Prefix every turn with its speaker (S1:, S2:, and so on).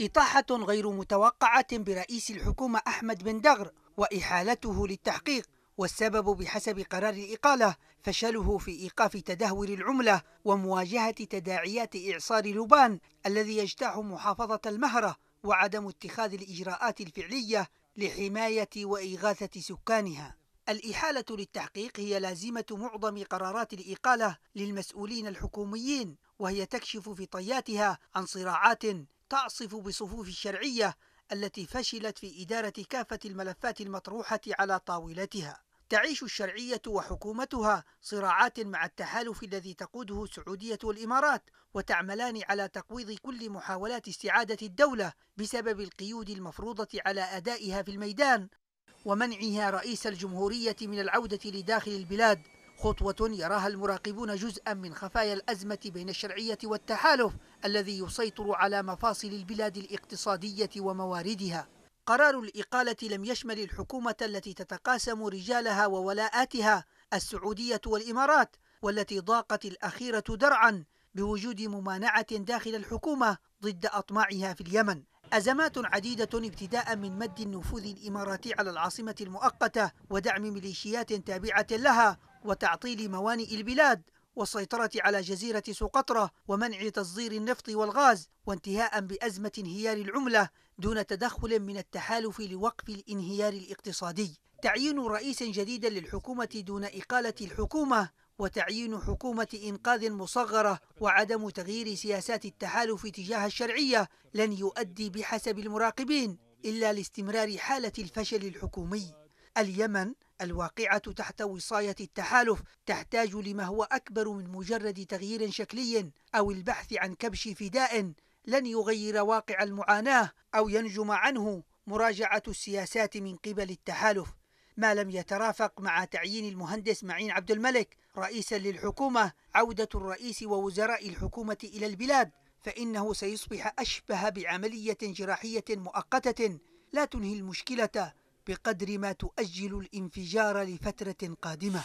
S1: إطاحة غير متوقعة برئيس الحكومة أحمد بن دغر وإحالته للتحقيق والسبب بحسب قرار الإقالة فشله في إيقاف تدهور العملة ومواجهة تداعيات إعصار لبان الذي يجتاح محافظة المهرة وعدم اتخاذ الإجراءات الفعلية لحماية وإغاثة سكانها الإحالة للتحقيق هي لازمة معظم قرارات الإقالة للمسؤولين الحكوميين وهي تكشف في طياتها عن صراعات تعصف بصفوف الشرعية التي فشلت في إدارة كافة الملفات المطروحة على طاولتها تعيش الشرعية وحكومتها صراعات مع التحالف الذي تقوده السعودية والإمارات وتعملان على تقويض كل محاولات استعادة الدولة بسبب القيود المفروضة على أدائها في الميدان ومنعها رئيس الجمهورية من العودة لداخل البلاد خطوة يراها المراقبون جزءا من خفايا الأزمة بين الشرعية والتحالف الذي يسيطر على مفاصل البلاد الاقتصادية ومواردها قرار الإقالة لم يشمل الحكومة التي تتقاسم رجالها وولاءاتها السعودية والإمارات والتي ضاقت الأخيرة درعا بوجود ممانعة داخل الحكومة ضد أطماعها في اليمن أزمات عديدة ابتداء من مد النفوذ الإماراتي على العاصمة المؤقتة ودعم ميليشيات تابعة لها وتعطيل موانئ البلاد والسيطرة على جزيرة سقطرة ومنع تصدير النفط والغاز وانتهاء بأزمة انهيار العملة دون تدخل من التحالف لوقف الانهيار الاقتصادي تعيين رئيس جديد للحكومة دون إقالة الحكومة وتعيين حكومة إنقاذ مصغرة وعدم تغيير سياسات التحالف تجاه الشرعية لن يؤدي بحسب المراقبين إلا لاستمرار حالة الفشل الحكومي اليمن الواقعة تحت وصاية التحالف تحتاج لما هو أكبر من مجرد تغيير شكلي أو البحث عن كبش فداء لن يغير واقع المعاناة أو ينجم عنه مراجعة السياسات من قبل التحالف ما لم يترافق مع تعيين المهندس معين عبد الملك رئيسا للحكومة عودة الرئيس ووزراء الحكومة إلى البلاد فإنه سيصبح أشبه بعملية جراحية مؤقتة لا تنهي المشكلة بقدر ما تؤجل الانفجار لفترة قادمة